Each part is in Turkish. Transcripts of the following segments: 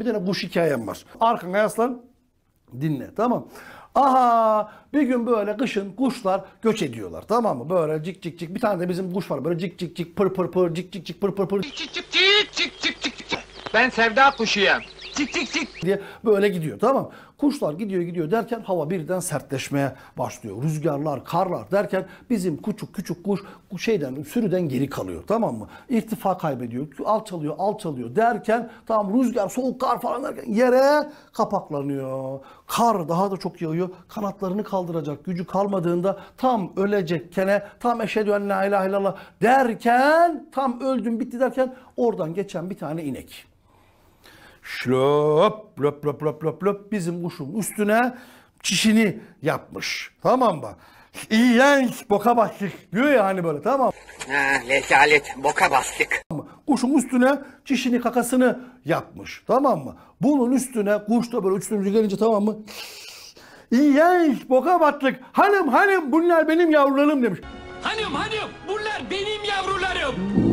Bir tane kuş hikayem var. Arkana yaslan dinle tamam. Aha bir gün böyle kışın kuşlar göç ediyorlar tamam mı? Böyle cik cik cik bir tane de bizim kuş var böyle cik cik cik pır pır pır cik cik cik pır pır pır. Cik cik cik cik cik cik cik. Ben sevda kuşuyum çık çık çık diye böyle gidiyor tamam. Kuşlar gidiyor gidiyor derken hava birden sertleşmeye başlıyor. Rüzgarlar, karlar derken bizim küçük küçük kuş şeyden sürüden geri kalıyor tamam mı? İrtifa kaybediyor, alçalıyor, alçalıyor derken tamam rüzgar, soğuk kar falan derken yere kapaklanıyor. Kar daha da çok yağıyor. Kanatlarını kaldıracak gücü kalmadığında tam ölecek kene tam eşhedü en la ilahe illallah derken tam öldüm bitti derken oradan geçen bir tane inek şlop lop lop lop lop lop bizim kuşun üstüne çişini yapmış. Tamam mı? İğrenç boka bastık diyor ya hani böyle tamam Ha, lezalet boka bastık. Kuşun üstüne çişini kakasını yapmış tamam mı? Bunun üstüne kuş da böyle üçüncü gelince tamam mı? İğrenç boka bastık, Hanım hanım bunlar benim yavrularım demiş. Hanım hanım bunlar benim yavrularım.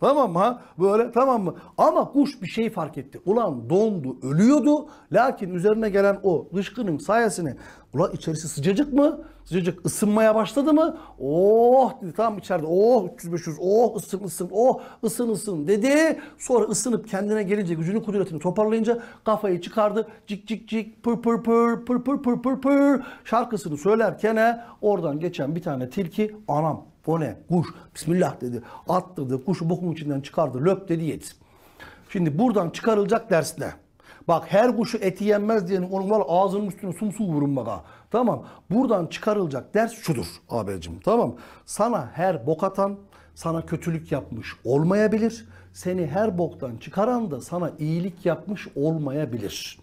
Tamam mı? Böyle tamam mı? Ama kuş bir şey fark etti. Ulan dondu, ölüyordu. Lakin üzerine gelen o dışkının sayesine ulan içerisi sıcacık mı? Sıcacık ısınmaya başladı mı? Oh dedi tam içeride. Oh 300-500 oh ısın ısın oh ısın ısın dedi. Sonra ısınıp kendine gelince gücünü kudretini toparlayınca kafayı çıkardı. Cik cik cik pır pır pır pır pır pır pır pır şarkısını söylerken oradan geçen bir tane tilki anam o ne? Kuş. Bismillah dedi. Attırdı. Kuşu bokun içinden çıkardı. Löp dedi yet. Şimdi buradan çıkarılacak ders ne? Bak her kuşu eti yenmez diyenin onun ağzının üstüne sumsu vurun bak Tamam. Buradan çıkarılacak ders şudur abicim. Tamam. Sana her bok atan sana kötülük yapmış olmayabilir. Seni her boktan çıkaran da sana iyilik yapmış olmayabilir.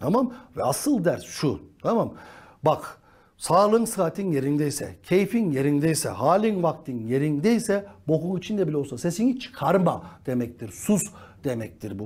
Tamam? Ve asıl ders şu. Tamam? Bak sağlığın sıhhatin yerindeyse, keyfin yerindeyse, halin vaktin yerindeyse, bokun içinde bile olsa sesini çıkarma demektir. Sus demektir bu.